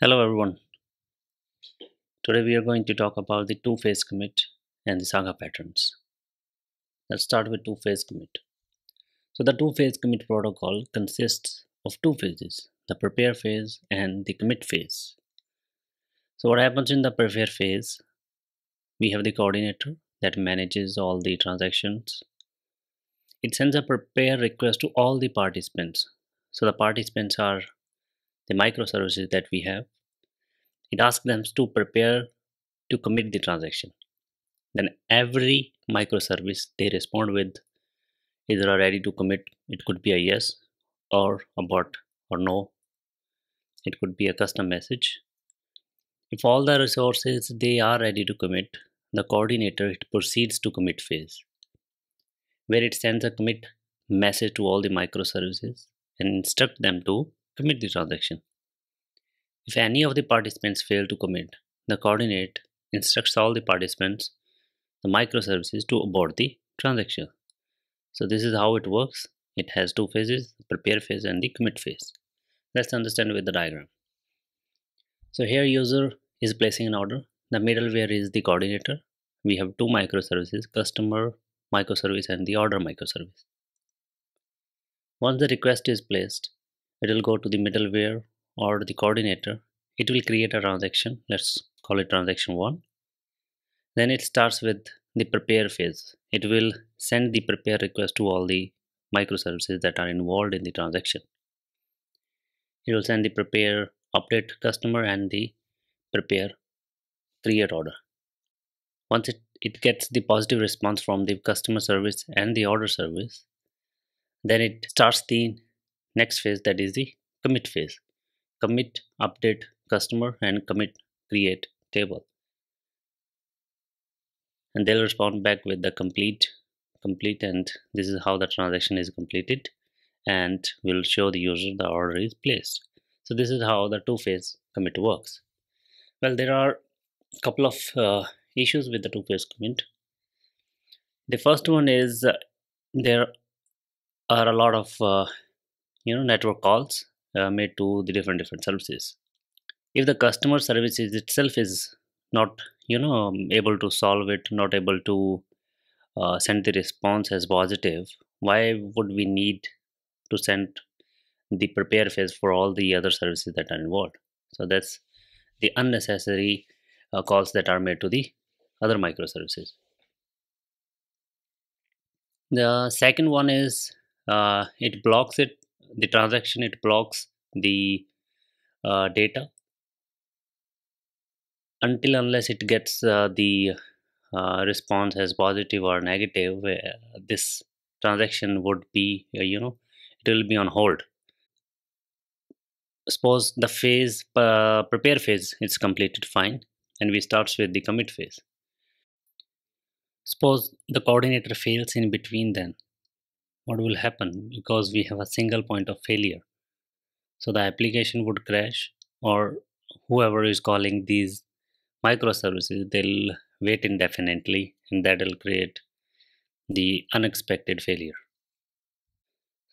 Hello everyone. Today we are going to talk about the two-phase commit and the saga patterns. Let's start with two-phase commit. So the two-phase commit protocol consists of two phases, the prepare phase and the commit phase. So what happens in the prepare phase? We have the coordinator that manages all the transactions. It sends a prepare request to all the participants. So the participants are the microservices that we have. It asks them to prepare to commit the transaction. Then every microservice they respond with either are ready to commit. It could be a yes or a or no. It could be a custom message. If all the resources they are ready to commit, the coordinator it proceeds to commit phase where it sends a commit message to all the microservices and instruct them to commit the transaction. If any of the participants fail to commit, the coordinate instructs all the participants, the microservices to abort the transaction. So this is how it works. It has two phases, prepare phase and the commit phase. Let's understand with the diagram. So here user is placing an order. The middleware is the coordinator. We have two microservices, customer microservice and the order microservice. Once the request is placed, it will go to the middleware or the coordinator it will create a transaction let's call it transaction 1 then it starts with the prepare phase it will send the prepare request to all the microservices that are involved in the transaction it will send the prepare update customer and the prepare create order once it, it gets the positive response from the customer service and the order service then it starts the next phase that is the commit phase commit update customer and commit create table and they'll respond back with the complete complete and this is how the transaction is completed and will show the user the order is placed so this is how the two-phase commit works well there are a couple of uh, issues with the two-phase commit the first one is uh, there are a lot of uh, you know network calls uh, made to the different different services if the customer service itself is not you know um, able to solve it not able to uh, send the response as positive why would we need to send the prepare phase for all the other services that are involved so that's the unnecessary uh, calls that are made to the other microservices the second one is uh, it blocks it the transaction it blocks the uh, data until unless it gets uh, the uh, response as positive or negative uh, this transaction would be uh, you know it will be on hold suppose the phase uh, prepare phase is completed fine and we starts with the commit phase suppose the coordinator fails in between then what will happen because we have a single point of failure so the application would crash or whoever is calling these microservices they'll wait indefinitely and that'll create the unexpected failure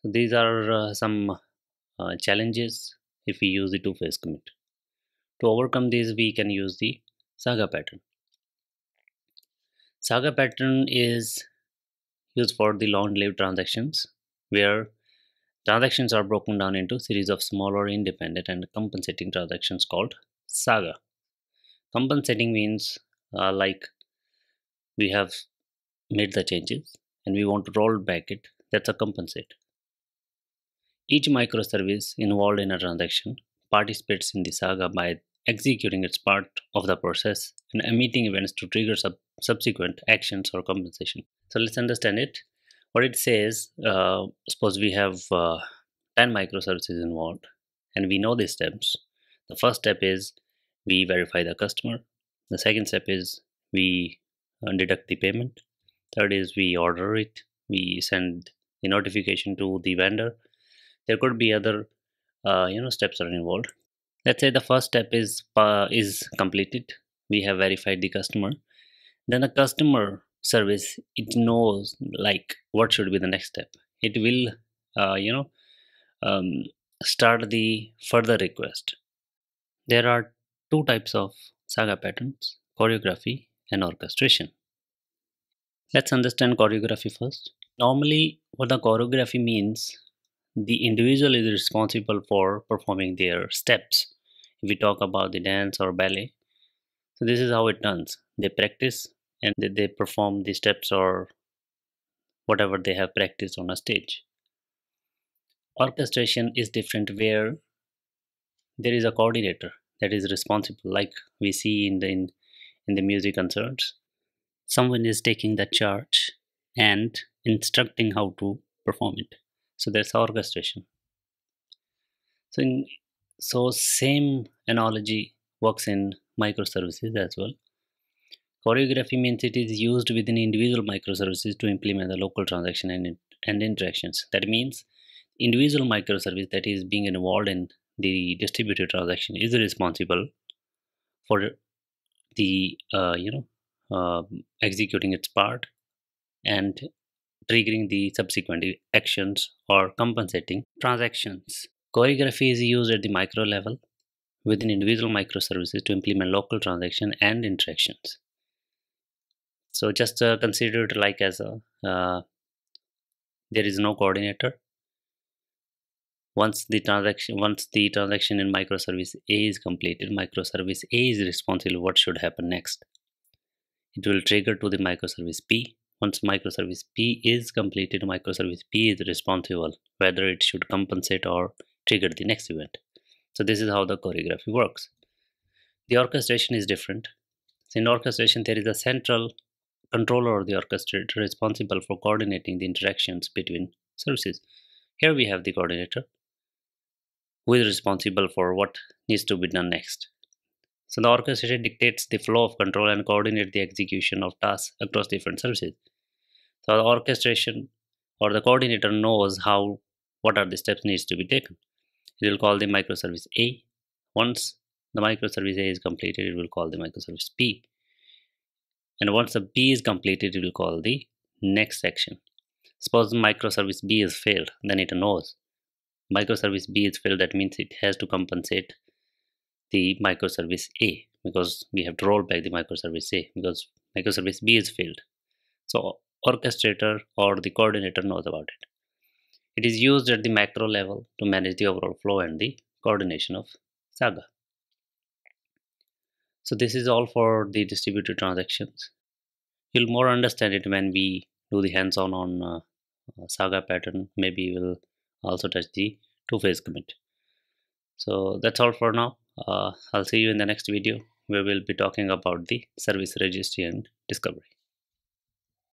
so these are uh, some uh, challenges if we use the two-phase commit to overcome these we can use the saga pattern saga pattern is used for the long-lived transactions where transactions are broken down into series of smaller independent and compensating transactions called saga. Compensating means uh, like we have made the changes and we want to roll back it that's a compensate. Each microservice involved in a transaction participates in the saga by executing its part of the process, and emitting events to trigger sub subsequent actions or compensation. So let's understand it. What it says, uh, suppose we have uh, 10 microservices involved, and we know these steps. The first step is we verify the customer. The second step is we uh, deduct the payment. Third is we order it. We send the notification to the vendor. There could be other uh, you know steps are involved let's say the first step is uh, is completed we have verified the customer then the customer service it knows like what should be the next step it will uh, you know um, start the further request there are two types of saga patterns choreography and orchestration let's understand choreography first normally what the choreography means the individual is responsible for performing their steps if we talk about the dance or ballet so this is how it turns they practice and they perform the steps or whatever they have practiced on a stage orchestration is different where there is a coordinator that is responsible like we see in the in, in the music concerts someone is taking the charge and instructing how to perform it so there's orchestration. So, in, so same analogy works in microservices as well. Choreography means it is used within individual microservices to implement the local transaction and, and interactions. That means individual microservice that is being involved in the distributed transaction is responsible for the uh, you know uh, executing its part and triggering the subsequent actions or compensating transactions. Choreography is used at the micro level within individual microservices to implement local transaction and interactions. So just uh, consider it like as a uh, there is no coordinator. Once the transaction once the transaction in microservice A is completed, microservice A is responsible what should happen next. It will trigger to the microservice B once microservice P is completed, microservice P is responsible whether it should compensate or trigger the next event. So this is how the choreography works. The orchestration is different. So in orchestration, there is a central controller or the orchestrator responsible for coordinating the interactions between services. Here we have the coordinator who is responsible for what needs to be done next. So the orchestrator dictates the flow of control and coordinates the execution of tasks across different services. So the orchestration or the coordinator knows how what are the steps needs to be taken. It will call the microservice A. Once the microservice A is completed, it will call the microservice B. And once the B is completed, it will call the next section. Suppose the microservice B is failed, then it knows. Microservice B is failed, that means it has to compensate the microservice A because we have to roll back the microservice A because microservice B is failed. So orchestrator or the coordinator knows about it. It is used at the macro level to manage the overall flow and the coordination of Saga. So this is all for the distributed transactions. You'll more understand it when we do the hands-on on, uh, uh Saga pattern. Maybe we'll also touch the two-phase commit. So that's all for now. Uh, I'll see you in the next video where we'll be talking about the service registry and discovery.